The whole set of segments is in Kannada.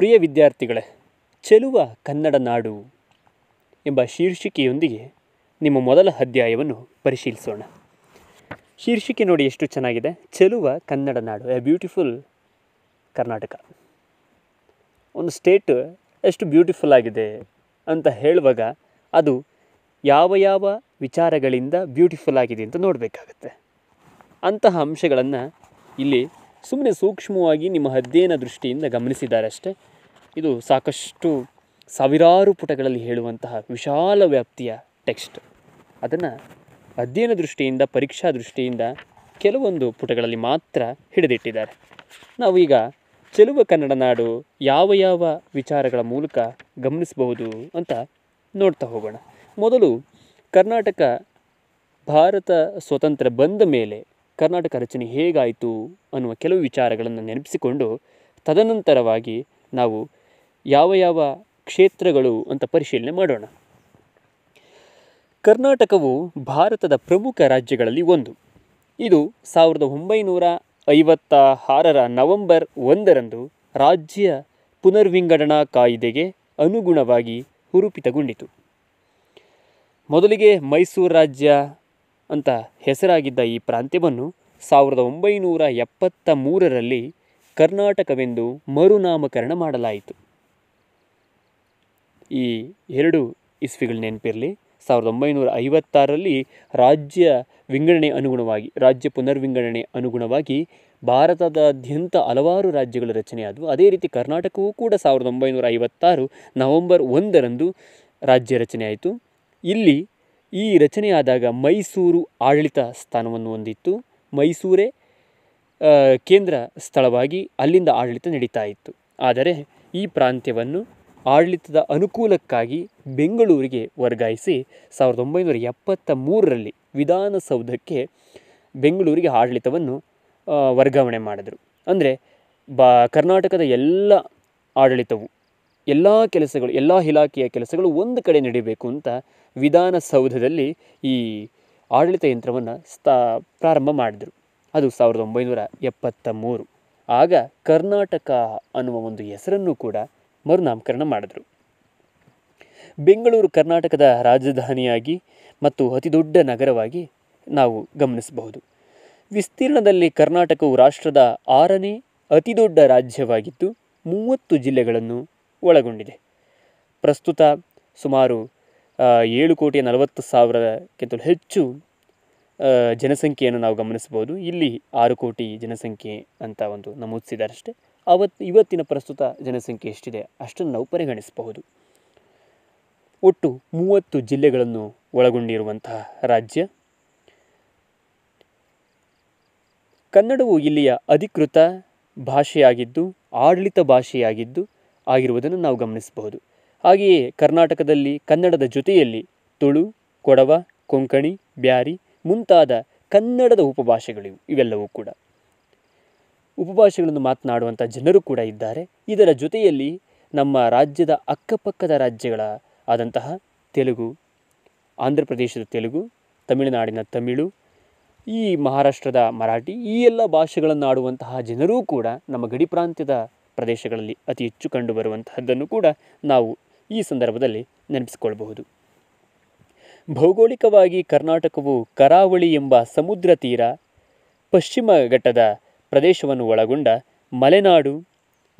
ಪ್ರಿಯ ವಿದ್ಯಾರ್ಥಿಗಳೇ ಚೆಲುವ ಕನ್ನಡ ನಾಡು ಎಂಬ ಶೀರ್ಷಿಕೆಯೊಂದಿಗೆ ನಿಮ್ಮ ಮೊದಲ ಅಧ್ಯಾಯವನ್ನು ಪರಿಶೀಲಿಸೋಣ ಶೀರ್ಷಿಕೆ ನೋಡಿ ಎಷ್ಟು ಚೆನ್ನಾಗಿದೆ ಚೆಲುವ ಕನ್ನಡ ನಾಡು ಎ ಬ್ಯೂಟಿಫುಲ್ ಕರ್ನಾಟಕ ಒಂದು ಸ್ಟೇಟ್ ಎಷ್ಟು ಬ್ಯೂಟಿಫುಲ್ ಆಗಿದೆ ಅಂತ ಹೇಳುವಾಗ ಅದು ಯಾವ ಯಾವ ವಿಚಾರಗಳಿಂದ ಬ್ಯೂಟಿಫುಲ್ ಆಗಿದೆ ಅಂತ ನೋಡಬೇಕಾಗತ್ತೆ ಅಂತಹ ಅಂಶಗಳನ್ನು ಇಲ್ಲಿ ಸುಮ್ಮನೆ ಸೂಕ್ಷ್ಮವಾಗಿ ನಿಮ್ಮ ಅಧ್ಯಯನ ದೃಷ್ಟಿಯಿಂದ ಗಮನಿಸಿದ್ದಾರೆ ಅಷ್ಟೇ ಇದು ಸಾಕಷ್ಟು ಸಾವಿರಾರು ಪುಟಗಳಲ್ಲಿ ಹೇಳುವಂತಹ ವಿಶಾಲ ವ್ಯಾಪ್ತಿಯ ಟೆಕ್ಸ್ಟ್ ಅದನ್ನು ಅಧ್ಯಯನ ದೃಷ್ಟಿಯಿಂದ ಪರೀಕ್ಷಾ ದೃಷ್ಟಿಯಿಂದ ಕೆಲವೊಂದು ಪುಟಗಳಲ್ಲಿ ಮಾತ್ರ ಹಿಡಿದಿಟ್ಟಿದ್ದಾರೆ ನಾವೀಗ ಚೆಲುವ ಕನ್ನಡ ನಾಡು ಯಾವ ಯಾವ ವಿಚಾರಗಳ ಮೂಲಕ ಗಮನಿಸಬಹುದು ಅಂತ ನೋಡ್ತಾ ಹೋಗೋಣ ಮೊದಲು ಕರ್ನಾಟಕ ಭಾರತ ಸ್ವತಂತ್ರ ಬಂದ ಮೇಲೆ ಕರ್ನಾಟಕ ರಚನೆ ಹೇಗಾಯಿತು ಅನ್ನುವ ಕೆಲವು ವಿಚಾರಗಳನ್ನು ನೆನಪಿಸಿಕೊಂಡು ತದನಂತರವಾಗಿ ನಾವು ಯಾವ ಯಾವ ಕ್ಷೇತ್ರಗಳು ಅಂತ ಪರಿಶೀಲನೆ ಮಾಡೋಣ ಕರ್ನಾಟಕವು ಭಾರತದ ಪ್ರಮುಖ ರಾಜ್ಯಗಳಲ್ಲಿ ಒಂದು ಇದು ಸಾವಿರದ ಒಂಬೈನೂರ ಐವತ್ತ ಆರರ ನವೆಂಬರ್ ಒಂದರಂದು ರಾಜ್ಯ ಪುನರ್ವಿಂಗಡಣಾ ಕಾಯಿದೆಗೆ ಅನುಗುಣವಾಗಿ ಹುರುಪಿತಗೊಂಡಿತು ಮೊದಲಿಗೆ ಮೈಸೂರು ರಾಜ್ಯ ಅಂತ ಹೆಸರಾಗಿದ್ದ ಈ ಪ್ರಾಂತ್ಯವನ್ನು ಸಾವಿರದ ಒಂಬೈನೂರ ಎಪ್ಪತ್ತ ಮೂರರಲ್ಲಿ ಕರ್ನಾಟಕವೆಂದು ಮರುನಾಮಕರಣ ಮಾಡಲಾಯಿತು ಈ ಎರಡು ಇಸ್ವಿಗಳು ನೆನಪಿರಲಿ ಸಾವಿರದ ಒಂಬೈನೂರ ಐವತ್ತಾರರಲ್ಲಿ ರಾಜ್ಯ ವಿಂಗಡಣೆ ಅನುಗುಣವಾಗಿ ರಾಜ್ಯ ಪುನರ್ವಿಂಗಡಣೆ ಅನುಗುಣವಾಗಿ ಭಾರತದಾದ್ಯಂತ ಹಲವಾರು ರಾಜ್ಯಗಳು ರಚನೆಯಾದವು ಅದೇ ರೀತಿ ಕರ್ನಾಟಕವೂ ಕೂಡ ಸಾವಿರದ ಒಂಬೈನೂರ ಐವತ್ತಾರು ನವೆಂಬರ್ ಒಂದರಂದು ರಾಜ್ಯ ರಚನೆಯಾಯಿತು ಇಲ್ಲಿ ಈ ರಚನೆಯಾದಾಗ ಮೈಸೂರು ಆಡಳಿತ ಸ್ಥಾನವನ್ನು ಹೊಂದಿತ್ತು ಮೈಸೂರೇ ಕೇಂದ್ರ ಸ್ಥಳವಾಗಿ ಅಲ್ಲಿಂದ ಆಡಳಿತ ನಡೀತಾ ಇತ್ತು ಆದರೆ ಈ ಪ್ರಾಂತ್ಯವನ್ನು ಆಡಳಿತದ ಅನುಕೂಲಕ್ಕಾಗಿ ಬೆಂಗಳೂರಿಗೆ ವರ್ಗಾಯಿಸಿ ಸಾವಿರದ ಒಂಬೈನೂರ ಎಪ್ಪತ್ತ ಮೂರರಲ್ಲಿ ವಿಧಾನಸೌಧಕ್ಕೆ ಬೆಂಗಳೂರಿಗೆ ಆಡಳಿತವನ್ನು ವರ್ಗಾವಣೆ ಮಾಡಿದರು ಅಂದರೆ ಬ ಕರ್ನಾಟಕದ ಎಲ್ಲ ಆಡಳಿತವು ಎಲ್ಲ ಕೆಲಸಗಳು ಎಲ್ಲ ಇಲಾಖೆಯ ಕೆಲಸಗಳು ಒಂದು ಕಡೆ ನಡೀಬೇಕು ಅಂತ ವಿಧಾನಸೌಧದಲ್ಲಿ ಈ ಆಡಳಿತ ಯಂತ್ರವನ್ನು ಸ್ಥಾ ಪ್ರಾರಂಭ ಮಾಡಿದರು ಅದು ಸಾವಿರದ ಒಂಬೈನೂರ ಎಪ್ಪತ್ತ ಮೂರು ಆಗ ಕರ್ನಾಟಕ ಅನ್ನುವ ಒಂದು ಹೆಸರನ್ನು ಕೂಡ ಮರುನಾಮಕರಣ ಮಾಡಿದರು ಬೆಂಗಳೂರು ಕರ್ನಾಟಕದ ರಾಜಧಾನಿಯಾಗಿ ಮತ್ತು ಅತಿದೊಡ್ಡ ನಗರವಾಗಿ ನಾವು ಗಮನಿಸಬಹುದು ವಿಸ್ತೀರ್ಣದಲ್ಲಿ ಕರ್ನಾಟಕವು ರಾಷ್ಟ್ರದ ಆರನೇ ಅತಿದೊಡ್ಡ ರಾಜ್ಯವಾಗಿದ್ದು ಮೂವತ್ತು ಜಿಲ್ಲೆಗಳನ್ನು ಒಳಗೊಂಡಿದೆ ಪ್ರಸ್ತುತ ಸುಮಾರು ಏಳು ಕೋಟಿ ನಲವತ್ತು ಸಾವಿರಕ್ಕಿಂತಲೂ ಹೆಚ್ಚು ಜನಸಂಖ್ಯೆಯನ್ನು ನಾವು ಗಮನಿಸಬಹುದು ಇಲ್ಲಿ ಆರು ಕೋಟಿ ಜನಸಂಖ್ಯೆ ಅಂತ ಒಂದು ನಮೂದಿಸಿದಾರಷ್ಟೇ ಅವತ್ತು ಇವತ್ತಿನ ಪ್ರಸ್ತುತ ಜನಸಂಖ್ಯೆ ಎಷ್ಟಿದೆ ಅಷ್ಟನ್ನು ನಾವು ಪರಿಗಣಿಸಬಹುದು ಒಟ್ಟು ಮೂವತ್ತು ಜಿಲ್ಲೆಗಳನ್ನು ಒಳಗೊಂಡಿರುವಂತಹ ರಾಜ್ಯ ಕನ್ನಡವು ಇಲ್ಲಿಯ ಅಧಿಕೃತ ಭಾಷೆಯಾಗಿದ್ದು ಆಡಳಿತ ಭಾಷೆಯಾಗಿದ್ದು ಆಗಿರುವುದನ್ನು ನಾವು ಗಮನಿಸಬಹುದು ಹಾಗೆಯೇ ಕರ್ನಾಟಕದಲ್ಲಿ ಕನ್ನಡದ ಜೊತೆಯಲ್ಲಿ ತುಳು ಕೊಡವ ಕೊಂಕಣಿ ಬ್ಯಾರಿ ಮುಂತಾದ ಕನ್ನಡದ ಉಪಭಾಷೆಗಳಿವು ಇವೆಲ್ಲವೂ ಕೂಡ ಉಪಭಾಷೆಗಳನ್ನು ಮಾತನಾಡುವಂಥ ಜನರು ಕೂಡ ಇದ್ದಾರೆ ಇದರ ಜೊತೆಯಲ್ಲಿ ನಮ್ಮ ರಾಜ್ಯದ ಅಕ್ಕಪಕ್ಕದ ರಾಜ್ಯಗಳ ಆದಂತಹ ತೆಲುಗು ಆಂಧ್ರ ಪ್ರದೇಶದ ತೆಲುಗು ತಮಿಳುನಾಡಿನ ತಮಿಳು ಈ ಮಹಾರಾಷ್ಟ್ರದ ಮರಾಠಿ ಈ ಎಲ್ಲ ಭಾಷೆಗಳನ್ನು ಆಡುವಂತಹ ಜನರೂ ಕೂಡ ನಮ್ಮ ಗಡಿ ಪ್ರಾಂತ್ಯದ ಪ್ರದೇಶಗಳಲ್ಲಿ ಅತಿ ಹೆಚ್ಚು ಕಂಡುಬರುವಂತಹದ್ದನ್ನು ಕೂಡ ನಾವು ಈ ಸಂದರ್ಭದಲ್ಲಿ ನೆನಪಿಸಿಕೊಳ್ಳಬಹುದು ಭೌಗೋಳಿಕವಾಗಿ ಕರ್ನಾಟಕವು ಕರಾವಳಿ ಎಂಬ ಸಮುದ್ರ ತೀರ ಪಶ್ಚಿಮ ಘಟ್ಟದ ಪ್ರದೇಶವನ್ನು ಒಳಗೊಂಡ ಮಲೆನಾಡು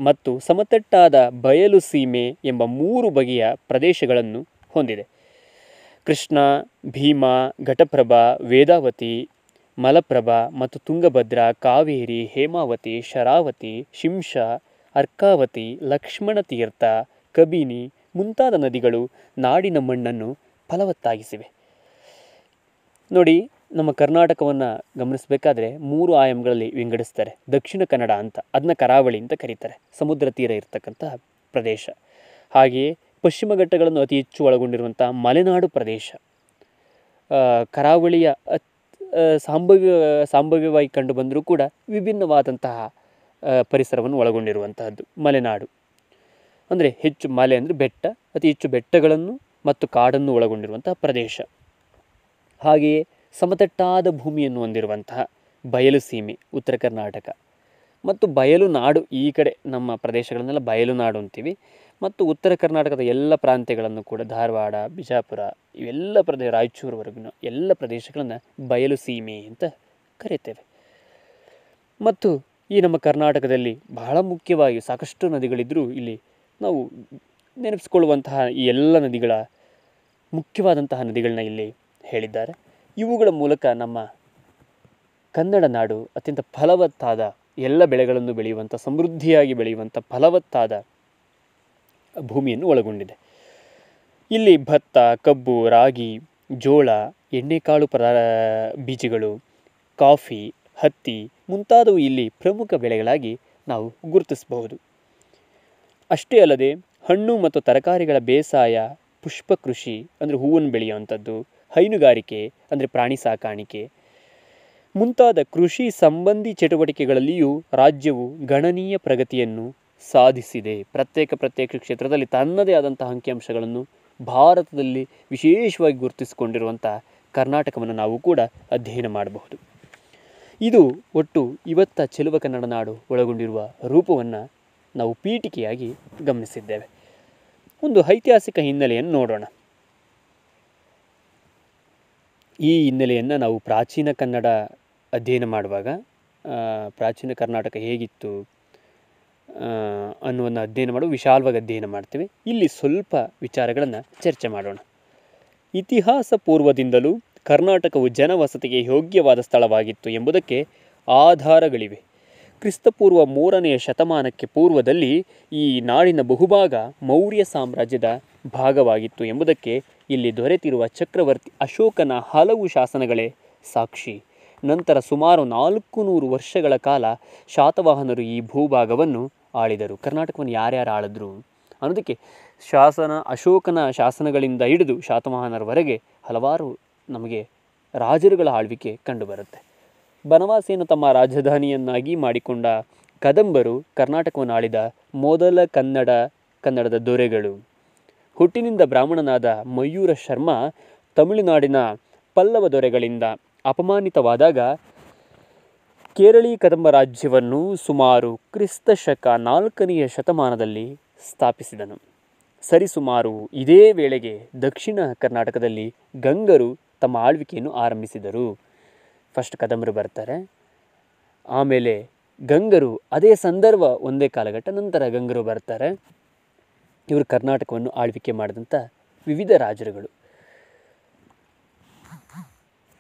ಮತ್ತು ಸಮತಟ್ಟಾದ ಬಯಲು ಸೀಮೆ ಎಂಬ ಮೂರು ಬಗೆಯ ಪ್ರದೇಶಗಳನ್ನು ಹೊಂದಿದೆ ಕೃಷ್ಣ ಭೀಮಾ ಘಟಪ್ರಭಾ ವೇದಾವತಿ ಮಲಪ್ರಭಾ ಮತ್ತು ತುಂಗಭದ್ರಾ ಕಾವೇರಿ ಹೇಮಾವತಿ ಶರಾವತಿ ಶಿಂಷಾ ಅರ್ಕಾವತಿ ಲಕ್ಷ್ಮಣತೀರ್ಥ ಕಬಿನಿ ಮುಂತಾದ ನದಿಗಳು ನಾಡಿನ ಮಣ್ಣನ್ನು ಫಲವತ್ತಾಗಿಸಿವೆ ನೋಡಿ ನಮ್ಮ ಕರ್ನಾಟಕವನ್ನು ಗಮನಿಸಬೇಕಾದ್ರೆ ಮೂರು ಆಯಾಮಗಳಲ್ಲಿ ವಿಂಗಡಿಸ್ತಾರೆ ದಕ್ಷಿಣ ಕನ್ನಡ ಅಂತ ಅದನ್ನ ಕರಾವಳಿ ಅಂತ ಕರೀತಾರೆ ಸಮುದ್ರ ತೀರ ಇರತಕ್ಕಂಥ ಪ್ರದೇಶ ಹಾಗೆಯೇ ಪಶ್ಚಿಮ ಘಟ್ಟಗಳನ್ನು ಅತಿ ಹೆಚ್ಚು ಒಳಗೊಂಡಿರುವಂಥ ಮಲೆನಾಡು ಪ್ರದೇಶ ಕರಾವಳಿಯ ಸಾಂಭವ್ಯ ಸಾಂಭವ್ಯವಾಗಿ ಕಂಡು ಬಂದರೂ ಕೂಡ ವಿಭಿನ್ನವಾದಂತಹ ಪರಿಸರವನ್ನು ಒಳಗೊಂಡಿರುವಂತಹದ್ದು ಮಲೆನಾಡು ಅಂದರೆ ಹೆಚ್ಚು ಮಲೆ ಅಂದರೆ ಬೆಟ್ಟ ಅತಿ ಹೆಚ್ಚು ಬೆಟ್ಟಗಳನ್ನು ಮತ್ತು ಕಾಡನ್ನು ಒಳಗೊಂಡಿರುವಂತಹ ಪ್ರದೇಶ ಹಾಗೆಯೇ ಸಮತಟ್ಟಾದ ಭೂಮಿಯನ್ನು ಹೊಂದಿರುವಂತಹ ಬಯಲು ಸೀಮೆ ಉತ್ತರ ಕರ್ನಾಟಕ ಮತ್ತು ಬಯಲು ನಾಡು ಈ ಕಡೆ ನಮ್ಮ ಪ್ರದೇಶಗಳನ್ನೆಲ್ಲ ಬಯಲು ನಾಡು ಅಂತೀವಿ ಮತ್ತು ಉತ್ತರ ಕರ್ನಾಟಕದ ಎಲ್ಲ ಪ್ರಾಂತ್ಯಗಳನ್ನು ಕೂಡ ಧಾರವಾಡ ಬಿಜಾಪುರ ಇವೆಲ್ಲ ಪ್ರದೇಶ ರಾಯಚೂರುವರೆಗಿನ ಎಲ್ಲ ಪ್ರದೇಶಗಳನ್ನು ಬಯಲು ಸೀಮೆ ಅಂತ ಕರೀತೇವೆ ಮತ್ತು ಈ ನಮ್ಮ ಕರ್ನಾಟಕದಲ್ಲಿ ಬಹಳ ಮುಖ್ಯವಾಗಿ ಸಾಕಷ್ಟು ನದಿಗಳಿದ್ದರೂ ಇಲ್ಲಿ ನಾವು ನೆನಪಿಸ್ಕೊಳ್ಳುವಂತಹ ಈ ಎಲ್ಲ ನದಿಗಳ ಮುಖ್ಯವಾದಂತಹ ನದಿಗಳನ್ನ ಇಲ್ಲಿ ಹೇಳಿದ್ದಾರೆ ಇವುಗಳ ಮೂಲಕ ನಮ್ಮ ಕನ್ನಡ ನಾಡು ಅತ್ಯಂತ ಫಲವತ್ತಾದ ಎಲ್ಲ ಬೆಳೆಗಳನ್ನು ಬೆಳೆಯುವಂಥ ಸಮೃದ್ಧಿಯಾಗಿ ಬೆಳೆಯುವಂಥ ಫಲವತ್ತಾದ ಭೂಮಿಯನ್ನು ಒಳಗೊಂಡಿದೆ ಇಲ್ಲಿ ಭತ್ತ ಕಬ್ಬು ರಾಗಿ ಜೋಳ ಎಣ್ಣೆಕಾಳು ಪದ ಬೀಜಗಳು ಕಾಫಿ ಹತ್ತಿ ಮುಂತಾದವು ಇಲ್ಲಿ ಪ್ರಮುಖ ಬೆಳೆಗಳಾಗಿ ನಾವು ಗುರುತಿಸಬಹುದು ಅಷ್ಟೇ ಅಲ್ಲದೆ ಹಣ್ಣು ಮತ್ತು ತರಕಾರಿಗಳ ಬೇಸಾಯ ಪುಷ್ಪ ಕೃಷಿ ಅಂದರೆ ಹೂವನ್ನು ಬೆಳೆಯುವಂಥದ್ದು ಹೈನುಗಾರಿಕೆ ಅಂದರೆ ಪ್ರಾಣಿ ಸಾಕಾಣಿಕೆ ಮುಂತಾದ ಕೃಷಿ ಸಂಬಂಧಿ ಚಟುವಟಿಕೆಗಳಲ್ಲಿಯೂ ರಾಜ್ಯವು ಗಣನೀಯ ಪ್ರಗತಿಯನ್ನು ಸಾಧಿಸಿದೆ ಪ್ರತ್ಯೇಕ ಪ್ರತ್ಯೇಕ ಕ್ಷೇತ್ರದಲ್ಲಿ ತನ್ನದೇ ಆದಂತಹ ಅಂಕಿಅಂಶಗಳನ್ನು ಭಾರತದಲ್ಲಿ ವಿಶೇಷವಾಗಿ ಗುರುತಿಸಿಕೊಂಡಿರುವಂಥ ಕರ್ನಾಟಕವನ್ನು ನಾವು ಕೂಡ ಅಧ್ಯಯನ ಮಾಡಬಹುದು ಇದು ಒಟ್ಟು ಇವತ್ತ ಚೆಲುವ ಕನ್ನಡ ನಾಡು ಒಳಗೊಂಡಿರುವ ರೂಪವನ್ನು ನಾವು ಪೀಠಿಕೆಯಾಗಿ ಗಮನಿಸಿದ್ದೇವೆ ಒಂದು ಐತಿಹಾಸಿಕ ಹಿನ್ನೆಲೆಯನ್ನು ನೋಡೋಣ ಈ ಹಿನ್ನೆಲೆಯನ್ನು ನಾವು ಪ್ರಾಚೀನ ಕನ್ನಡ ಅಧ್ಯಯನ ಮಾಡುವಾಗ ಪ್ರಾಚೀನ ಕರ್ನಾಟಕ ಹೇಗಿತ್ತು ಅನ್ನುವನ್ನು ಅಧ್ಯಯನ ಮಾಡುವ ವಿಶಾಲವಾಗಿ ಅಧ್ಯಯನ ಮಾಡ್ತೇವೆ ಇಲ್ಲಿ ಸ್ವಲ್ಪ ವಿಚಾರಗಳನ್ನು ಚರ್ಚೆ ಮಾಡೋಣ ಇತಿಹಾಸ ಪೂರ್ವದಿಂದಲೂ ಕರ್ನಾಟಕವು ಜನವಸತಿಗೆ ಯೋಗ್ಯವಾದ ಸ್ಥಳವಾಗಿತ್ತು ಎಂಬುದಕ್ಕೆ ಆಧಾರಗಳಿವೆ ಕ್ರಿಸ್ತಪೂರ್ವ ಮೂರನೆಯ ಶತಮಾನಕ್ಕೆ ಪೂರ್ವದಲ್ಲಿ ಈ ನಾಡಿನ ಬಹುಭಾಗ ಮೌರ್ಯ ಸಾಮ್ರಾಜ್ಯದ ಭಾಗವಾಗಿತ್ತು ಎಂಬುದಕ್ಕೆ ಇಲ್ಲಿ ದೊರೆತಿರುವ ಚಕ್ರವರ್ತಿ ಅಶೋಕನ ಹಲವು ಶಾಸನಗಳೇ ಸಾಕ್ಷಿ ನಂತರ ಸುಮಾರು ನಾಲ್ಕು ನೂರು ವರ್ಷಗಳ ಕಾಲ ಶಾತವಾಹನರು ಈ ಭೂಭಾಗವನ್ನು ಆಳಿದರು ಕರ್ನಾಟಕವನ್ನು ಯಾರ್ಯಾರು ಆಳಿದ್ರು ಅನ್ನೋದಕ್ಕೆ ಶಾಸನ ಅಶೋಕನ ಶಾಸನಗಳಿಂದ ಹಿಡಿದು ಶಾತವಾಹನರವರೆಗೆ ಹಲವಾರು ನಮಗೆ ರಾಜರುಗಳ ಆಳ್ವಿಕೆ ಕಂಡುಬರುತ್ತೆ ಬನವಾಸಿಯನ್ನು ತಮ್ಮ ರಾಜಧಾನಿಯನ್ನಾಗಿ ಮಾಡಿಕೊಂಡ ಕದಂಬರು ಕರ್ನಾಟಕವನ್ನು ಆಳಿದ ಮೊದಲ ಕನ್ನಡ ಕನ್ನಡದ ದೊರೆಗಳು ಹುಟ್ಟಿನಿಂದ ಬ್ರಾಹ್ಮಣನಾದ ಮಯೂರ ಶರ್ಮ ತಮಿಳುನಾಡಿನ ಪಲ್ಲವ ದೊರೆಗಳಿಂದ ಅಪಮಾನಿತವಾದಾಗ ಕೇರಳಿ ಕದಂಬ ರಾಜ್ಯವನ್ನು ಸುಮಾರು ಕ್ರಿಸ್ತ ಶಕ ನಾಲ್ಕನೆಯ ಶತಮಾನದಲ್ಲಿ ಸ್ಥಾಪಿಸಿದನು ಸರಿಸುಮಾರು ಇದೇ ವೇಳೆಗೆ ದಕ್ಷಿಣ ಕರ್ನಾಟಕದಲ್ಲಿ ಗಂಗರು ತಮ್ಮ ಆಳ್ವಿಕೆಯನ್ನು ಆರಂಭಿಸಿದರು ಫಸ್ಟ್ ಕದಂಬರು ಬರ್ತಾರೆ ಆಮೇಲೆ ಗಂಗರು ಅದೇ ಸಂದರ್ಭ ಒಂದೇ ಕಾಲಘಟ್ಟ ನಂತರ ಗಂಗರು ಬರ್ತಾರೆ ಇವರು ಕರ್ನಾಟಕವನ್ನು ಆಳ್ವಿಕೆ ಮಾಡಿದಂಥ ವಿವಿಧ ರಾಜರುಗಳು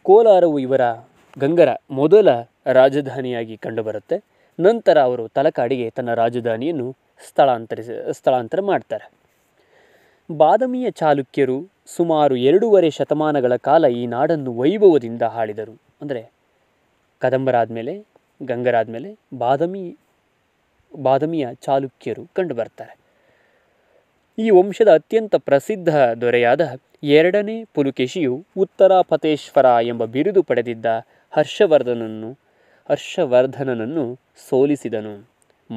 ಕೋಲಾರವು ಇವರ ಗಂಗರ ಮೊದಲ ರಾಜಧಾನಿಯಾಗಿ ಕಂಡುಬರುತ್ತೆ ನಂತರ ಅವರು ತಲಕಾಡಿಗೆ ತನ್ನ ರಾಜಧಾನಿಯನ್ನು ಸ್ಥಳಾಂತರಿಸ ಸ್ಥಳಾಂತರ ಮಾಡ್ತಾರೆ ಬಾದಾಮಿಯ ಚಾಲುಕ್ಯರು ಸುಮಾರು ಎರಡೂವರೆ ಶತಮಾನಗಳ ಕಾಲ ಈ ನಾಡನ್ನು ವೈಭವದಿಂದ ಆಳಿದರು ಅಂದರೆ ಕದಂಬರಾದ ಗಂಗರಾದ ಗಂಗರಾದಮೇಲೆ ಬಾದಾಮಿ ಬಾದಾಮಿಯ ಚಾಲುಕ್ಯರು ಕಂಡುಬರ್ತಾರೆ ಈ ವಂಶದ ಅತ್ಯಂತ ಪ್ರಸಿದ್ಧ ದೊರೆಯಾದ ಎರಡನೇ ಪುಲುಕೇಶಿಯು ಫತೇಶ್ವರ ಎಂಬ ಬಿರುದು ಪಡೆದಿದ್ದ ಹರ್ಷವರ್ಧನನ್ನು ಹರ್ಷವರ್ಧನನನ್ನು ಸೋಲಿಸಿದನು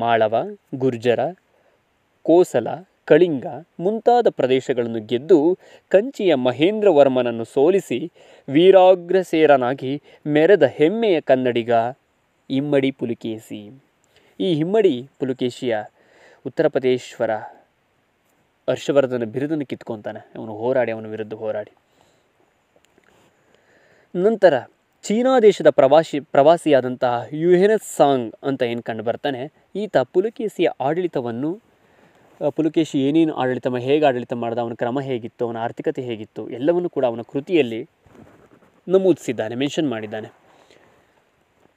ಮಾಳವ ಗುರ್ಜರ ಕೋಸಲ ಕಳಿಂಗ ಮುಂತಾದ ಪ್ರದೇಶಗಳನ್ನು ಗೆದ್ದು ಕಂಚಿಯ ಮಹೇಂದ್ರವರ್ಮನನ್ನು ಸೋಲಿಸಿ ವೀರಾಗ್ರಸೇರನಾಗಿ ಮೆರೆದ ಹೆಮ್ಮೆಯ ಕನ್ನಡಿಗ ಇಮ್ಮಡಿ ಪುಲಿಕೇಶಿ ಈ ಹಿಮ್ಮಡಿ ಪುಲಿಕೇಶಿಯ ಉತ್ತರ ಪ್ರದೇಶ್ವರ ಹರ್ಷವರ್ಧನ ಬಿರುದನ್ನು ಕಿತ್ಕೊತಾನೆ ಅವನು ಹೋರಾಡಿ ಅವನ ವಿರುದ್ಧ ಹೋರಾಡಿ ನಂತರ ಚೀನಾ ದೇಶದ ಪ್ರವಾಸಿ ಪ್ರವಾಸಿಯಾದಂತಹ ಯುಹೆನಸ್ ಸಾಂಗ್ ಅಂತ ಏನು ಕಂಡು ಬರ್ತಾನೆ ಈತ ಪುಲಕೇಶಿಯ ಆಡಳಿತವನ್ನು ಪುಲಕೇಶಿ ಏನೇನು ಆಡಳಿತ ಹೇಗೆ ಆಡಳಿತ ಮಾಡಿದ ಅವನ ಕ್ರಮ ಹೇಗಿತ್ತು ಅವನ ಆರ್ಥಿಕತೆ ಹೇಗಿತ್ತು ಎಲ್ಲವನ್ನು ಕೂಡ ಅವನ ಕೃತಿಯಲ್ಲಿ ನಮೂದಿಸಿದ್ದಾನೆ ಮೆನ್ಷನ್ ಮಾಡಿದ್ದಾನೆ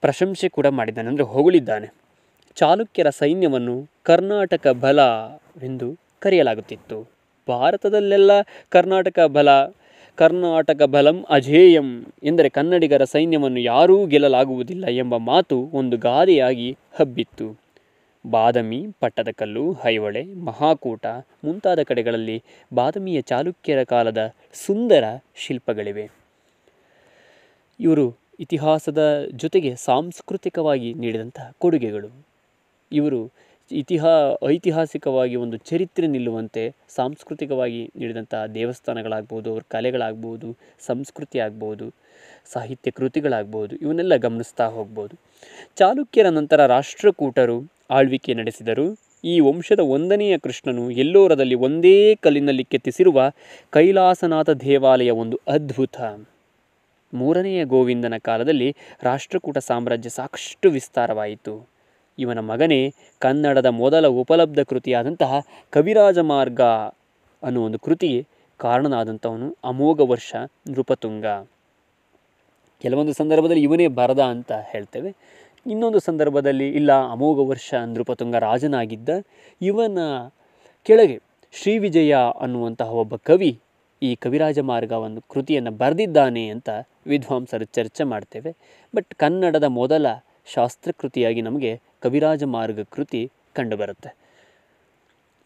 ಪ್ರಶಂಸೆ ಕೂಡ ಮಾಡಿದ್ದಾನೆ ಅಂದರೆ ಹೊಗಳಿದ್ದಾನೆ ಚಾಲುಕ್ಯರ ಸೈನ್ಯವನ್ನು ಕರ್ನಾಟಕ ಬಲ ಎಂದು ಕರೆಯಲಾಗುತ್ತಿತ್ತು ಭಾರತದಲ್ಲೆಲ್ಲ ಕರ್ನಾಟಕ ಬಲ ಕರ್ನಾಟಕ ಬಲಂ ಅಜೇಯಂ ಎಂದರೆ ಕನ್ನಡಿಗರ ಸೈನ್ಯವನ್ನು ಯಾರೂ ಗೆಲ್ಲಲಾಗುವುದಿಲ್ಲ ಎಂಬ ಮಾತು ಒಂದು ಗಾದೆಯಾಗಿ ಹಬ್ಬಿತ್ತು ಬಾದಾಮಿ ಪಟ್ಟದಕಲ್ಲು ಐಹೊಳೆ ಮಹಾಕೂಟ ಮುಂತಾದ ಕಡೆಗಳಲ್ಲಿ ಬಾದಾಮಿಯ ಚಾಲುಕ್ಯರ ಕಾಲದ ಸುಂದರ ಶಿಲ್ಪಗಳಿವೆ ಇವರು ಇತಿಹಾಸದ ಜೊತೆಗೆ ಸಾಂಸ್ಕೃತಿಕವಾಗಿ ನೀಡಿದಂಥ ಕೊಡುಗೆಗಳು ಇವರು ಇತಿಹಾ ಐತಿಹಾಸಿಕವಾಗಿ ಒಂದು ಚರಿತ್ರೆ ನಿಲ್ಲುವಂತೆ ಸಾಂಸ್ಕೃತಿಕವಾಗಿ ನೀಡಿದಂಥ ದೇವಸ್ಥಾನಗಳಾಗ್ಬೋದು ಅವ್ರ ಕಲೆಗಳಾಗ್ಬೋದು ಸಂಸ್ಕೃತಿ ಆಗ್ಬೋದು ಸಾಹಿತ್ಯ ಕೃತಿಗಳಾಗ್ಬೋದು ಇವನ್ನೆಲ್ಲ ಗಮನಿಸ್ತಾ ಹೋಗ್ಬೋದು ಚಾಲುಕ್ಯರ ನಂತರ ರಾಷ್ಟ್ರಕೂಟರು ಆಳ್ವಿಕೆ ನಡೆಸಿದರು ಈ ವಂಶದ ಒಂದನೆಯ ಕೃಷ್ಣನು ಎಲ್ಲೋರದಲ್ಲಿ ಒಂದೇ ಕಲ್ಲಿನಲ್ಲಿ ಕೆತ್ತಿಸಿರುವ ಕೈಲಾಸನಾಥ ದೇವಾಲಯ ಒಂದು ಅದ್ಭುತ ಮೂರನೆಯ ಗೋವಿಂದನ ಕಾಲದಲ್ಲಿ ರಾಷ್ಟ್ರಕೂಟ ಸಾಮ್ರಾಜ್ಯ ಸಾಕಷ್ಟು ವಿಸ್ತಾರವಾಯಿತು ಇವನ ಮಗನೇ ಕನ್ನಡದ ಮೊದಲ ಉಪಲಬ್ಧ ಕೃತಿಯಾದಂತಹ ಕವಿರಾಜ ಮಾರ್ಗ ಅನ್ನೋ ಒಂದು ಕೃತಿಗೆ ಕಾರಣನಾದಂಥವನು ಅಮೋಘ ವರ್ಷ ನೃಪತುಂಗ ಕೆಲವೊಂದು ಸಂದರ್ಭದಲ್ಲಿ ಇವನೇ ಬರದ ಅಂತ ಹೇಳ್ತೇವೆ ಇನ್ನೊಂದು ಸಂದರ್ಭದಲ್ಲಿ ಇಲ್ಲ ಅಮೋಘ ವರ್ಷ ನೃಪತುಂಗ ರಾಜನಾಗಿದ್ದ ಇವನ ಕೆಳಗೆ ಶ್ರೀವಿಜಯ ಅನ್ನುವಂತಹ ಒಬ್ಬ ಕವಿ ಈ ಕವಿರಾಜ ಮಾರ್ಗವನ್ನು ಕೃತಿಯನ್ನು ಬರೆದಿದ್ದಾನೆ ಅಂತ ವಿದ್ವಾಂಸರು ಚರ್ಚೆ ಮಾಡ್ತೇವೆ ಬಟ್ ಕನ್ನಡದ ಮೊದಲ ಶಾಸ್ತ್ರಕೃತಿಯಾಗಿ ನಮಗೆ ಕವಿರಾಜ ಮಾರ್ಗ ಕೃತಿ ಕಂಡುಬರುತ್ತೆ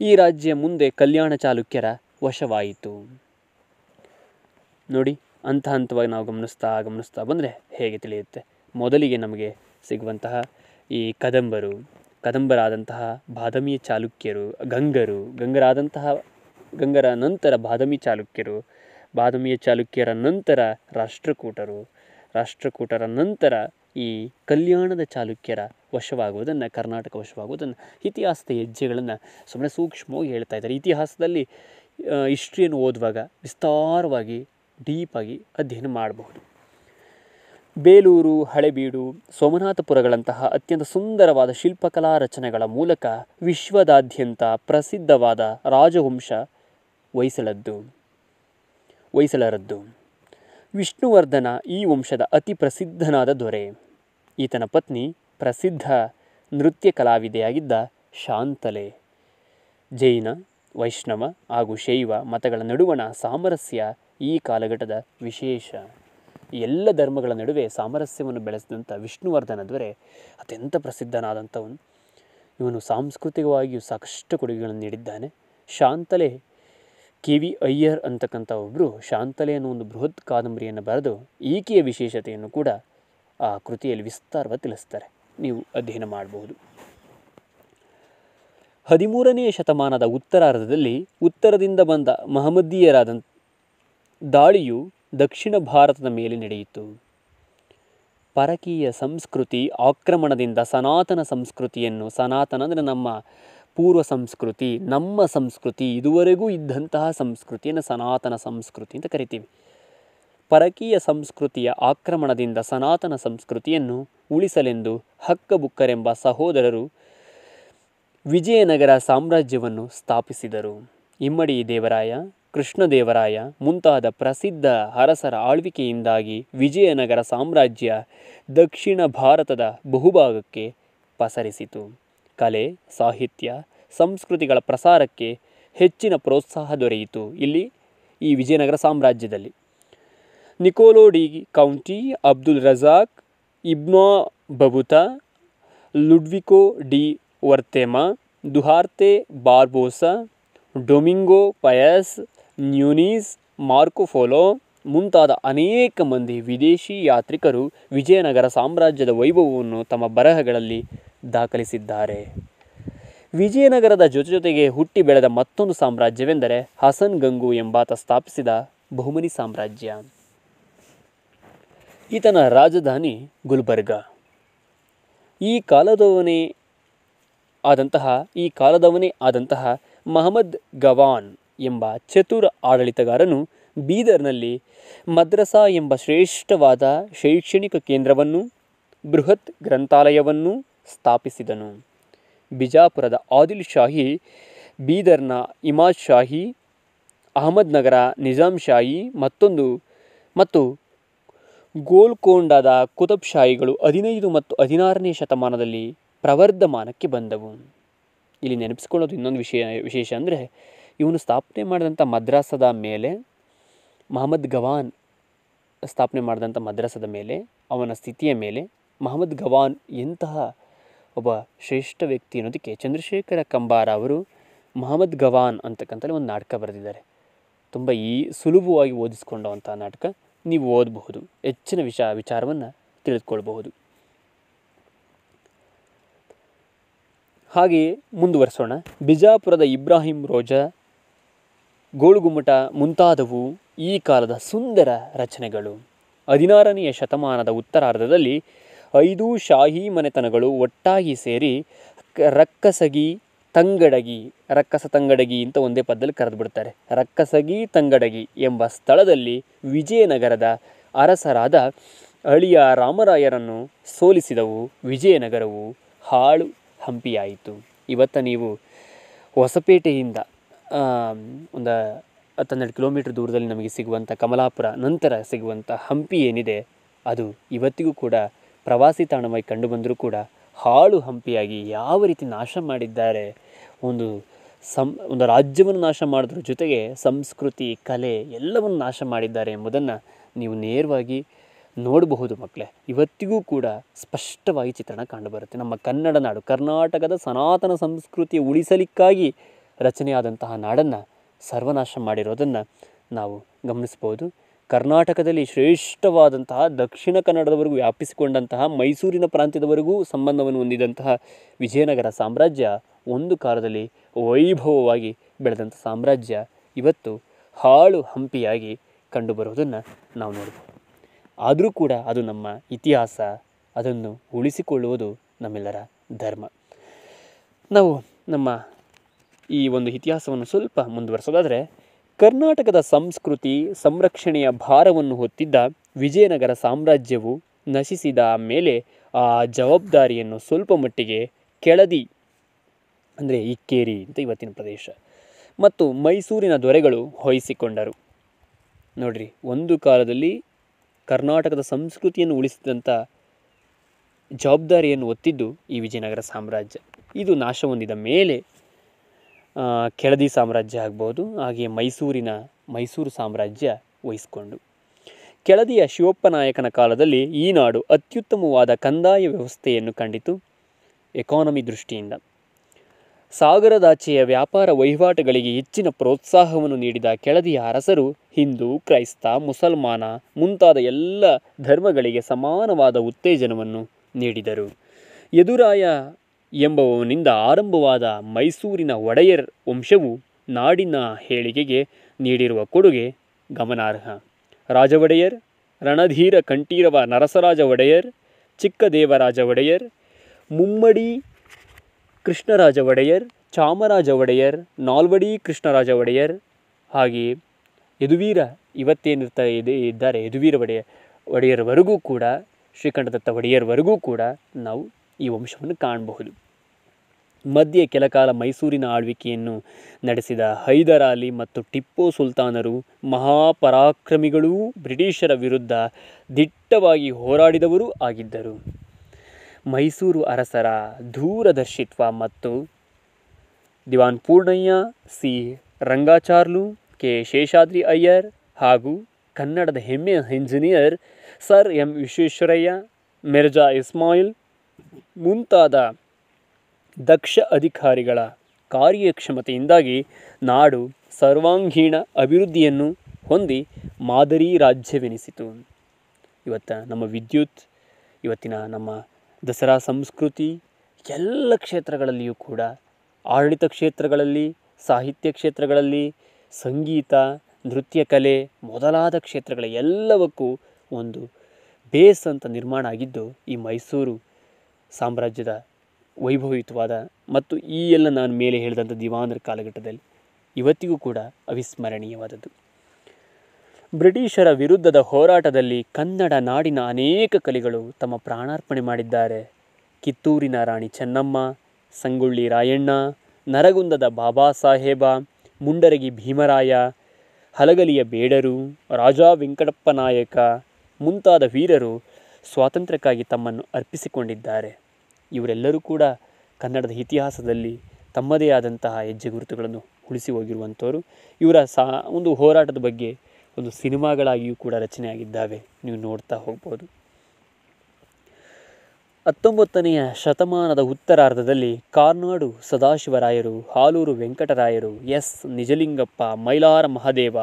ಈ ರಾಜ್ಯ ಮುಂದೆ ಕಲ್ಯಾಣ ಚಾಲುಕ್ಯರ ವಶವಾಯಿತು ನೋಡಿ ಹಂತ ಹಂತವಾಗಿ ನಾವು ಗಮನಿಸ್ತಾ ಗಮನಿಸ್ತಾ ಬಂದರೆ ಹೇಗೆ ತಿಳಿಯುತ್ತೆ ಮೊದಲಿಗೆ ನಮಗೆ ಸಿಗುವಂತಹ ಈ ಕದಂಬರು ಕದಂಬರಾದಂತಹ ಬಾದಾಮಿಯ ಚಾಲುಕ್ಯರು ಗಂಗರು ಗಂಗರಾದಂತಹ ಗಂಗರ ನಂತರ ಬಾದಾಮಿ ಚಾಲುಕ್ಯರು ಬಾದಾಮಿಯ ಚಾಲುಕ್ಯರ ನಂತರ ರಾಷ್ಟ್ರಕೂಟರು ರಾಷ್ಟ್ರಕೂಟರ ನಂತರ ಈ ಕಲ್ಯಾಣದ ಚಾಲುಕ್ಯರ ವಶವಾಗುವುದನ್ನು ಕರ್ನಾಟಕ ವಶವಾಗುವುದನ್ನು ಇತಿಹಾಸದ ಹೆಜ್ಜೆಗಳನ್ನು ಸುಮ್ಮನೆ ಸೂಕ್ಷ್ಮವಾಗಿ ಹೇಳ್ತಾ ಇದ್ದಾರೆ ಇತಿಹಾಸದಲ್ಲಿ ಹಿಸ್ಟ್ರಿಯನ್ನು ಓದುವಾಗ ವಿಸ್ತಾರವಾಗಿ ಡೀಪಾಗಿ ಅಧ್ಯಯನ ಮಾಡಬಹುದು ಬೇಲೂರು ಹಳೆಬೀಡು ಸೋಮನಾಥಪುರಗಳಂತಹ ಅತ್ಯಂತ ಸುಂದರವಾದ ಶಿಲ್ಪಕಲಾ ರಚನೆಗಳ ಮೂಲಕ ವಿಶ್ವದಾದ್ಯಂತ ಪ್ರಸಿದ್ಧವಾದ ರಾಜವಂಶ ಹೊಯ್ಸಳದ್ದು ಹೊಯ್ಸಳರದ್ದು ವಿಷ್ಣುವರ್ಧನ ಈ ವಂಶದ ಅತಿ ಪ್ರಸಿದ್ಧನಾದ ದೊರೆ ಈತನ ಪತ್ನಿ ಪ್ರಸಿದ್ಧ ನೃತ್ಯ ಕಲಾವಿದೆಯಾಗಿದ್ದ ಶಾಂತಲೆ ಜೈನ ವೈಷ್ಣವ ಹಾಗೂ ಶೈವ ಮತಗಳ ನಡುವಣ ಸಾಮರಸ್ಯ ಈ ಕಾಲಘಟ್ಟದ ವಿಶೇಷ ಎಲ್ಲ ಧರ್ಮಗಳ ನಡುವೆ ಸಾಮರಸ್ಯವನ್ನು ಬೆಳೆಸಿದಂಥ ವಿಷ್ಣುವರ್ಧನ ದೊರೆ ಅತ್ಯಂತ ಪ್ರಸಿದ್ಧನಾದಂಥವನು ಇವನು ಸಾಂಸ್ಕೃತಿಕವಾಗಿಯೂ ಸಾಕಷ್ಟು ಕೊಡುಗೆಗಳನ್ನು ನೀಡಿದ್ದಾನೆ ಶಾಂತಲೆ ಕೆ ವಿ ಅಯ್ಯರ್ ಅಂತಕ್ಕಂಥ ಒಬ್ಬರು ಶಾಂತಲೆ ಅನ್ನೋ ಒಂದು ಬೃಹತ್ ಕಾದಂಬರಿಯನ್ನು ಬರೆದು ಈಕೆಯ ವಿಶೇಷತೆಯನ್ನು ಕೂಡ ಆ ಕೃತಿಯಲ್ಲಿ ವಿಸ್ತಾರವಾಗಿ ತಿಳಿಸ್ತಾರೆ ನೀವು ಅಧ್ಯಯನ ಮಾಡಬಹುದು ಹದಿಮೂರನೆಯ ಶತಮಾನದ ಉತ್ತರಾರ್ಧದಲ್ಲಿ ಉತ್ತರದಿಂದ ಬಂದ ಮಹಮ್ಮದೀಯರಾದ ದಾಳಿಯು ದಕ್ಷಿಣ ಭಾರತದ ಮೇಲೆ ನಡೆಯಿತು ಪರಕೀಯ ಸಂಸ್ಕೃತಿ ಆಕ್ರಮಣದಿಂದ ಸನಾತನ ಸಂಸ್ಕೃತಿಯನ್ನು ಸನಾತನ ಅಂದರೆ ನಮ್ಮ ಪೂರ್ವ ಸಂಸ್ಕೃತಿ ನಮ್ಮ ಸಂಸ್ಕೃತಿ ಇದುವರೆಗೂ ಇದ್ದಂತಹ ಸಂಸ್ಕೃತಿಯನ್ನು ಸನಾತನ ಸಂಸ್ಕೃತಿ ಅಂತ ಕರಿತೀವಿ ಪರಕೀಯ ಸಂಸ್ಕೃತಿಯ ಆಕ್ರಮಣದಿಂದ ಸನಾತನ ಸಂಸ್ಕೃತಿಯನ್ನು ಉಳಿಸಲೆಂದು ಹಕ್ಕಬುಕ್ಕರೆಂಬ ಸಹೋದರರು ವಿಜಯನಗರ ಸಾಮ್ರಾಜ್ಯವನ್ನು ಸ್ಥಾಪಿಸಿದರು ಇಮ್ಮಡಿ ದೇವರಾಯ ಕೃಷ್ಣದೇವರಾಯ ಮುಂತಾದ ಪ್ರಸಿದ್ಧ ಅರಸರ ಆಳ್ವಿಕೆಯಿಂದಾಗಿ ವಿಜಯನಗರ ಸಾಮ್ರಾಜ್ಯ ದಕ್ಷಿಣ ಭಾರತದ ಬಹುಭಾಗಕ್ಕೆ ಪಸರಿಸಿತು ಕಲೆ ಸಾಹಿತ್ಯ ಸಂಸ್ಕೃತಿಗಳ ಪ್ರಸಾರಕ್ಕೆ ಹೆಚ್ಚಿನ ಪ್ರೋತ್ಸಾಹ ದೊರೆಯಿತು ಇಲ್ಲಿ ಈ ವಿಜಯನಗರ ಸಾಮ್ರಾಜ್ಯದಲ್ಲಿ Niccolo de Conti Abdul Razzaq Ibn Battuta Ludovico de Varthema Duarte Barbosa Domingo Paes Nunes Marco Polo ಮುಂತಾದ ಅನೇಕ ಮಂದಿ ವಿದೇಶಿ ಯಾತ್ರಿಕರು ವಿಜಯನಗರ ಸಾಮ್ರಾಜ್ಯದ ವೈಭವವನ್ನು ತಮ್ಮ ಬರಹಗಳಲ್ಲಿ ದಾಖಲಿಸಿದ್ದಾರೆ ವಿಜಯನಗರದ ಜೊತೆ ಜೊತೆಗೆ ಹುಟ್ಟಿ ಬೆಳೆದ ಮತ್ತೊಂದು ಸಾಮ್ರಾಜ್ಯವೆಂದರೆ ಹಸನ್ ಗಂಗು ಎಂಬಾತ ಸ್ಥಾಪಿಸಿದ ಬಹುಮನಿ ಸಾಮ್ರಾಜ್ಯ ಈತನ ರಾಜಧಾನಿ ಗುಲ್ಬರ್ಗ ಈ ಕಾಲದವನೇ ಆದಂತಹ ಈ ಕಾಲದವನೇ ಆದಂತಹ ಮಹಮ್ಮದ್ ಗವಾನ್ ಎಂಬ ಚತುರ ಆಡಳಿತಗಾರನು ಬೀದರ್ನಲ್ಲಿ ಮದ್ರಸಾ ಎಂಬ ಶ್ರೇಷ್ಠವಾದ ಶೈಕ್ಷಣಿಕ ಕೇಂದ್ರವನ್ನು ಬೃಹತ್ ಗ್ರಂಥಾಲಯವನ್ನೂ ಸ್ಥಾಪಿಸಿದನು ಬಿಜಾಪುರದ ಆದಿಲ್ ಶಾಹಿ ಬೀದರ್ನ ಇಮಾಜ್ ಶಾಹಿ ನಗರ ನಿಜಾಮ್ ಶಾಹಿ ಮತ್ತೊಂದು ಮತ್ತು ಗೋಲ್ಕೊಂಡದ ಕುತಬ್ ಶಾಹಿಗಳು ಹದಿನೈದು ಮತ್ತು ಹದಿನಾರನೇ ಶತಮಾನದಲ್ಲಿ ಪ್ರವರ್ಧಮಾನಕ್ಕೆ ಬಂದವು ಇಲ್ಲಿ ನೆನಪಿಸ್ಕೊಳ್ಳೋದು ಇನ್ನೊಂದು ವಿಷಯ ವಿಶೇಷ ಅಂದರೆ ಇವನು ಸ್ಥಾಪನೆ ಮಾಡಿದಂಥ ಮದ್ರಾಸದ ಮೇಲೆ ಮಹಮ್ಮದ್ ಗವಾನ್ ಸ್ಥಾಪನೆ ಮಾಡಿದಂಥ ಮದ್ರಾಸದ ಮೇಲೆ ಅವನ ಸ್ಥಿತಿಯ ಮೇಲೆ ಮಹಮ್ಮದ್ ಗವಾನ್ ಎಂತಹ ಒಬ್ಬ ಶ್ರೇಷ್ಠ ವ್ಯಕ್ತಿ ಅನ್ನೋದಕ್ಕೆ ಚಂದ್ರಶೇಖರ ಕಂಬಾರ ಅವರು ಮಹಮ್ಮದ್ ಗವಾನ್ ಅಂತಕ್ಕಂಥಲ್ಲಿ ಒಂದು ನಾಟಕ ಬರೆದಿದ್ದಾರೆ ತುಂಬ ಈ ಸುಲಭವಾಗಿ ಓದಿಸ್ಕೊಂಡಂಥ ನಾಟಕ ನೀವು ಓದಬಹುದು ಹೆಚ್ಚಿನ ವಿಷ ವಿಚಾರವನ್ನು ತಿಳಿದುಕೊಳ್ಬಹುದು ಹಾಗೆಯೇ ಮುಂದುವರೆಸೋಣ ಬಿಜಾಪುರದ ಇಬ್ರಾಹಿಂ ರೋಜಾ ಗೋಳುಗುಮ್ಮಟ ಮುಂತಾದವು ಈ ಕಾಲದ ಸುಂದರ ರಚನೆಗಳು ಹದಿನಾರನೆಯ ಶತಮಾನದ ಉತ್ತರಾರ್ಧದಲ್ಲಿ ಐದು ಶಾಹಿ ಮನೆತನಗಳು ಒಟ್ಟಾಗಿ ಸೇರಿ ರಕ್ಕಸಗಿ ತಂಗಡಗಿ ರಕ್ಕಸ ತಂಗಡಗಿ ಅಂತ ಒಂದೇ ಪದದಲ್ಲಿ ಕರೆದು ಬಿಡ್ತಾರೆ ರಕ್ಕಸಗಿ ತಂಗಡಗಿ ಎಂಬ ಸ್ಥಳದಲ್ಲಿ ವಿಜಯನಗರದ ಅರಸರಾದ ಅಳಿಯ ರಾಮರಾಯರನ್ನು ಸೋಲಿಸಿದವು ವಿಜಯನಗರವು ಹಾಳು ಹಂಪಿಯಾಯಿತು ಇವತ್ತು ನೀವು ಹೊಸಪೇಟೆಯಿಂದ ಒಂದು ಹನ್ನೆರಡು ಕಿಲೋಮೀಟ್ರ್ ದೂರದಲ್ಲಿ ನಮಗೆ ಸಿಗುವಂಥ ಕಮಲಾಪುರ ನಂತರ ಸಿಗುವಂಥ ಹಂಪಿ ಏನಿದೆ ಅದು ಇವತ್ತಿಗೂ ಕೂಡ ಪ್ರವಾಸಿ ತಾಣವಾಗಿ ಕಂಡುಬಂದರೂ ಕೂಡ ಹಾಳು ಹಂಪಿಯಾಗಿ ಯಾವ ರೀತಿ ನಾಶ ಮಾಡಿದ್ದಾರೆ ಒಂದು ಸಂ ಒಂದು ರಾಜ್ಯವನ್ನು ನಾಶ ಮಾಡಿದ್ರ ಜೊತೆಗೆ ಸಂಸ್ಕೃತಿ ಕಲೆ ಎಲ್ಲವನ್ನು ನಾಶ ಮಾಡಿದ್ದಾರೆ ಎಂಬುದನ್ನು ನೀವು ನೇರವಾಗಿ ನೋಡಬಹುದು ಮಕ್ಕಳೇ ಇವತ್ತಿಗೂ ಕೂಡ ಸ್ಪಷ್ಟವಾಗಿ ಚಿತ್ರಣ ಕಂಡುಬರುತ್ತೆ ನಮ್ಮ ಕನ್ನಡ ನಾಡು ಕರ್ನಾಟಕದ ಸನಾತನ ಸಂಸ್ಕೃತಿ ಉಳಿಸಲಿಕ್ಕಾಗಿ ರಚನೆಯಾದಂತಹ ನಾಡನ್ನು ಸರ್ವನಾಶ ಮಾಡಿರೋದನ್ನು ನಾವು ಗಮನಿಸ್ಬೋದು ಕರ್ನಾಟಕದಲ್ಲಿ ಶ್ರೇಷ್ಠವಾದಂತಹ ದಕ್ಷಿಣ ಕನ್ನಡದವರೆಗೂ ವ್ಯಾಪಿಸಿಕೊಂಡಂತಹ ಮೈಸೂರಿನ ಪ್ರಾಂತ್ಯದವರೆಗೂ ಸಂಬಂಧವನ್ನು ಹೊಂದಿದಂತಹ ವಿಜಯನಗರ ಸಾಮ್ರಾಜ್ಯ ಒಂದು ಕಾಲದಲ್ಲಿ ವೈಭವವಾಗಿ ಬೆಳೆದಂಥ ಸಾಮ್ರಾಜ್ಯ ಇವತ್ತು ಹಾಳು ಹಂಪಿಯಾಗಿ ಕಂಡುಬರುವುದನ್ನು ನಾವು ನೋಡ್ಬೋದು ಆದರೂ ಕೂಡ ಅದು ನಮ್ಮ ಇತಿಹಾಸ ಅದನ್ನು ಉಳಿಸಿಕೊಳ್ಳುವುದು ನಮ್ಮೆಲ್ಲರ ಧರ್ಮ ನಾವು ನಮ್ಮ ಈ ಒಂದು ಇತಿಹಾಸವನ್ನು ಸ್ವಲ್ಪ ಮುಂದುವರೆಸೋದಾದರೆ ಕರ್ನಾಟಕದ ಸಂಸ್ಕೃತಿ ಸಂರಕ್ಷಣೆಯ ಭಾರವನ್ನು ಹೊತ್ತಿದ್ದ ವಿಜಯನಗರ ಸಾಮ್ರಾಜ್ಯವು ನಶಿಸಿದ ಮೇಲೆ ಆ ಜವಾಬ್ದಾರಿಯನ್ನು ಸ್ವಲ್ಪ ಮಟ್ಟಿಗೆ ಕೆಳದಿ ಅಂದರೆ ಇಕ್ಕೇರಿ ಅಂತ ಇವತ್ತಿನ ಪ್ರದೇಶ ಮತ್ತು ಮೈಸೂರಿನ ದೊರೆಗಳು ವಹಿಸಿಕೊಂಡರು ನೋಡ್ರಿ ಒಂದು ಕಾಲದಲ್ಲಿ ಕರ್ನಾಟಕದ ಸಂಸ್ಕೃತಿಯನ್ನು ಉಳಿಸಿದಂಥ ಜವಾಬ್ದಾರಿಯನ್ನು ಹೊತ್ತಿದ್ದು ಈ ವಿಜಯನಗರ ಸಾಮ್ರಾಜ್ಯ ಇದು ನಾಶ ಹೊಂದಿದ ಮೇಲೆ ಕೆಳದಿ ಸಾಮ್ರಾಜ್ಯ ಆಗ್ಬೋದು ಹಾಗೆಯೇ ಮೈಸೂರಿನ ಮೈಸೂರು ಸಾಮ್ರಾಜ್ಯ ವಹಿಸಿಕೊಂಡು ಕೆಳದಿಯ ಶಿವಪ್ಪನಾಯಕನ ಕಾಲದಲ್ಲಿ ಈ ನಾಡು ಅತ್ಯುತ್ತಮವಾದ ಕಂದಾಯ ವ್ಯವಸ್ಥೆಯನ್ನು ಕಂಡಿತು ಎಕಾನಮಿ ದೃಷ್ಟಿಯಿಂದ ಸಾಗರದಾಚೆಯ ವ್ಯಾಪಾರ ವಹಿವಾಟುಗಳಿಗೆ ಹೆಚ್ಚಿನ ಪ್ರೋತ್ಸಾಹವನ್ನು ನೀಡಿದ ಕೆಳದಿಯ ಅರಸರು ಹಿಂದೂ ಕ್ರೈಸ್ತ ಮುಸಲ್ಮಾನ ಮುಂತಾದ ಎಲ್ಲ ಧರ್ಮಗಳಿಗೆ ಸಮಾನವಾದ ಉತ್ತೇಜನವನ್ನು ನೀಡಿದರು ಎದುರಾಯ ಎಂಬುವವನಿಂದ ಆರಂಭವಾದ ಮೈಸೂರಿನ ಒಡೆಯರ್ ವಂಶವು ನಾಡಿನ ಹೇಳಿಕೆಗೆ ನೀಡಿರುವ ಕೊಡುಗೆ ಗಮನಾರ್ಹ ರಾಜ ಒಡೆಯರ್ ರಣಧೀರ ಕಂಠೀರವ ನರಸರಾಜ ಒಡೆಯರ್ ಚಿಕ್ಕದೇವರಾಜ ಒಡೆಯರ್ ಮುಮ್ಮಡಿ ಕೃಷ್ಣರಾಜ ಒಡೆಯರ್ ಚಾಮರಾಜ ಒಡೆಯರ್ ನಾಲ್ವಡಿ ಕೃಷ್ಣರಾಜ ಒಡೆಯರ್ ಹಾಗೆಯೇ ಯದುವೀರ ಇವತ್ತೇನಿರ್ತಾ ಇದೆ ಇದ್ದಾರೆ ಯದುವೀರ ಒಡೆಯ ಒಡೆಯರ್ವರೆಗೂ ಕೂಡ ಶ್ರೀಕಂಠದತ್ತ ಒಡೆಯರ್ವರೆಗೂ ಕೂಡ ನಾವು ಈ ವಂಶವನ್ನು ಕಾಣಬಹುದು ಮಧ್ಯೆ ಕೆಲಕಾಲ ಮೈಸೂರಿನ ಆಳ್ವಿಕೆಯನ್ನು ನಡೆಸಿದ ಹೈದರ್ ಅಲಿ ಮತ್ತು ಟಿಪ್ಪು ಸುಲ್ತಾನರು ಮಹಾಪರಾಕ್ರಮಿಗಳೂ ಬ್ರಿಟಿಷರ ವಿರುದ್ಧ ದಿಟ್ಟವಾಗಿ ಹೋರಾಡಿದವರೂ ಆಗಿದ್ದರು ಮೈಸೂರು ಅರಸರ ದೂರದರ್ಶಿತ್ವ ಮತ್ತು ದಿವಾನ್ ಪೂರ್ಣಯ್ಯ ಸಿ ರಂಗಾಚಾರ್ಲು ಕೆ ಶೇಷಾದ್ರಿ ಅಯ್ಯರ್ ಹಾಗೂ ಕನ್ನಡದ ಹೆಮ್ಮೆಯ engineer Sir M Visvesvaraya Mirza Ismail ಮುಂತಾದ ದಕ್ಷ ಅಧಿಕಾರಿಗಳ ಕಾರ್ಯಕ್ಷಮತೆಯಿಂದಾಗಿ ನಾಡು ಸರ್ವಾಂಗೀಣ ಅಭಿವೃದ್ಧಿಯನ್ನು ಹೊಂದಿ ಮಾದರಿ ರಾಜ್ಯವೆನಿಸಿತು ಇವತ್ತು ನಮ್ಮ ವಿದ್ಯುತ್ ಇವತ್ತಿನ ನಮ್ಮ ದಸರಾ ಸಂಸ್ಕೃತಿ ಎಲ್ಲ ಕ್ಷೇತ್ರಗಳಲ್ಲಿಯೂ ಕೂಡ ಆಡಳಿತ ಕ್ಷೇತ್ರಗಳಲ್ಲಿ ಸಾಹಿತ್ಯ ಕ್ಷೇತ್ರಗಳಲ್ಲಿ ಸಂಗೀತ ನೃತ್ಯ ಕಲೆ ಮೊದಲಾದ ಕ್ಷೇತ್ರಗಳ ಎಲ್ಲವಕ್ಕೂ ಒಂದು ಬೇಸ್ ಅಂತ ನಿರ್ಮಾಣ ಆಗಿದ್ದು ಈ ಮೈಸೂರು ಸಾಮ್ರಾಜ್ಯದ ವೈಭವಯುತವಾದ ಮತ್ತು ಈ ಎಲ್ಲ ನಾನು ಮೇಲೆ ಹೇಳಿದಂಥ ದಿವಾನರ ಕಾಲಘಟ್ಟದಲ್ಲಿ ಇವತ್ತಿಗೂ ಕೂಡ ಅವಿಸ್ಮರಣೀಯವಾದದ್ದು ಬ್ರಿಟಿಷರ ವಿರುದ್ಧದ ಹೋರಾಟದಲ್ಲಿ ಕನ್ನಡ ನಾಡಿನ ಅನೇಕ ಕಲಿಗಳು ತಮ್ಮ ಪ್ರಾಣಾರ್ಪಣೆ ಮಾಡಿದ್ದಾರೆ ಕಿತ್ತೂರಿನ ರಾಣಿ ಚೆನ್ನಮ್ಮ ಸಂಗೊಳ್ಳಿ ರಾಯಣ್ಣ ನರಗುಂದದ ಬಾಬಾ ಸಾಹೇಬ ಮುಂಡರಗಿ ಭೀಮರಾಯ ಹಲಗಲಿಯ ಬೇಡರು ರಾಜಾ ವೆಂಕಟಪ್ಪ ನಾಯಕ ಮುಂತಾದ ವೀರರು ಸ್ವಾತಂತ್ರ್ಯಕ್ಕಾಗಿ ತಮ್ಮನ್ನು ಅರ್ಪಿಸಿಕೊಂಡಿದ್ದಾರೆ ಇವರೆಲ್ಲರೂ ಕೂಡ ಕನ್ನಡದ ಇತಿಹಾಸದಲ್ಲಿ ತಮ್ಮದೇ ಆದಂತಹ ಹೆಜ್ಜೆ ಗುರುತುಗಳನ್ನು ಉಳಿಸಿ ಹೋಗಿರುವಂಥವರು ಇವರ ಸಾ ಒಂದು ಹೋರಾಟದ ಬಗ್ಗೆ ಒಂದು ಸಿನಿಮಾಗಳಾಗಿಯೂ ಕೂಡ ರಚನೆಯಾಗಿದ್ದಾವೆ ನೀವು ನೋಡ್ತಾ ಹೋಗ್ಬೋದು ಹತ್ತೊಂಬತ್ತನೆಯ ಶತಮಾನದ ಉತ್ತರಾರ್ಧದಲ್ಲಿ ಕಾರ್ನಾಡು ಸದಾಶಿವರಾಯರು ಹಾಲೂರು ವೆಂಕಟರಾಯರು ಎಸ್ ನಿಜಲಿಂಗಪ್ಪ ಮೈಲಾರ ಮಹಾದೇವ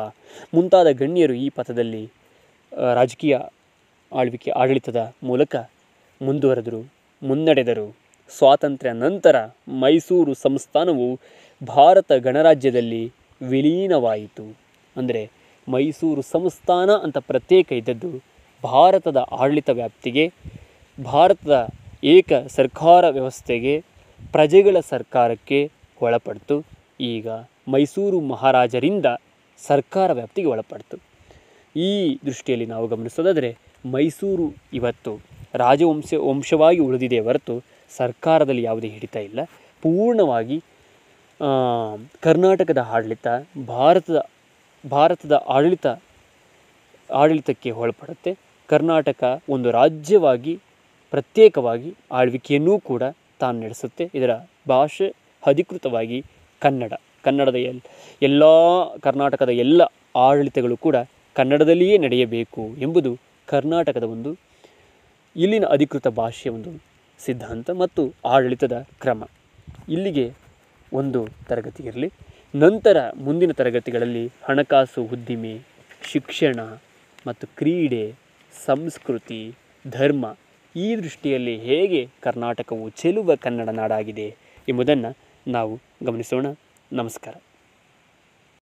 ಮುಂತಾದ ಗಣ್ಯರು ಈ ಪಥದಲ್ಲಿ ರಾಜಕೀಯ ಆಳ್ವಿಕೆ ಆಡಳಿತದ ಮೂಲಕ ಮುಂದುವರೆದರು ಮುನ್ನಡೆದರು ಸ್ವಾತಂತ್ರ್ಯ ನಂತರ ಮೈಸೂರು ಸಂಸ್ಥಾನವು ಭಾರತ ಗಣರಾಜ್ಯದಲ್ಲಿ ವಿಲೀನವಾಯಿತು ಅಂದರೆ ಮೈಸೂರು ಸಂಸ್ಥಾನ ಅಂತ ಪ್ರತ್ಯೇಕ ಇದ್ದದ್ದು ಭಾರತದ ಆಡಳಿತ ವ್ಯಾಪ್ತಿಗೆ ಭಾರತದ ಏಕ ಸರ್ಕಾರ ವ್ಯವಸ್ಥೆಗೆ ಪ್ರಜೆಗಳ ಸರ್ಕಾರಕ್ಕೆ ಒಳಪಡ್ತು ಈಗ ಮೈಸೂರು ಮಹಾರಾಜರಿಂದ ಸರ್ಕಾರ ವ್ಯಾಪ್ತಿಗೆ ಒಳಪಡ್ತು ಈ ದೃಷ್ಟಿಯಲ್ಲಿ ನಾವು ಗಮನಿಸೋದಾದರೆ ಮೈಸೂರು ಇವತ್ತು ರಾಜವಂಶ ವಂಶವಾಗಿ ಉಳಿದಿದೆ ಹೊರತು ಸರ್ಕಾರದಲ್ಲಿ ಯಾವುದೇ ಹಿಡಿತ ಇಲ್ಲ ಪೂರ್ಣವಾಗಿ ಕರ್ನಾಟಕದ ಆಡಳಿತ ಭಾರತದ ಭಾರತದ ಆಡಳಿತ ಆಡಳಿತಕ್ಕೆ ಒಳಪಡುತ್ತೆ ಕರ್ನಾಟಕ ಒಂದು ರಾಜ್ಯವಾಗಿ ಪ್ರತ್ಯೇಕವಾಗಿ ಆಳ್ವಿಕೆಯನ್ನೂ ಕೂಡ ತಾನು ನಡೆಸುತ್ತೆ ಇದರ ಭಾಷೆ ಅಧಿಕೃತವಾಗಿ ಕನ್ನಡ ಕನ್ನಡದ ಎಲ್ ಎಲ್ಲ ಕರ್ನಾಟಕದ ಎಲ್ಲ ಆಡಳಿತಗಳು ಕೂಡ ಕನ್ನಡದಲ್ಲಿಯೇ ನಡೆಯಬೇಕು ಎಂಬುದು ಕರ್ನಾಟಕದ ಒಂದು ಇಲ್ಲಿನ ಅಧಿಕೃತ ಭಾಷೆಯ ಒಂದು ಸಿದ್ಧಾಂತ ಮತ್ತು ಆಡಳಿತದ ಕ್ರಮ ಇಲ್ಲಿಗೆ ಒಂದು ತರಗತಿ ಇರಲಿ ನಂತರ ಮುಂದಿನ ತರಗತಿಗಳಲ್ಲಿ ಹಣಕಾಸು ಉದ್ದಿಮೆ ಶಿಕ್ಷಣ ಮತ್ತು ಕ್ರೀಡೆ ಸಂಸ್ಕೃತಿ ಧರ್ಮ ಈ ದೃಷ್ಟಿಯಲ್ಲಿ ಹೇಗೆ ಕರ್ನಾಟಕವು ಚೆಲುವ ಕನ್ನಡ ನಾಡಾಗಿದೆ ಎಂಬುದನ್ನು ನಾವು ಗಮನಿಸೋಣ ನಮಸ್ಕಾರ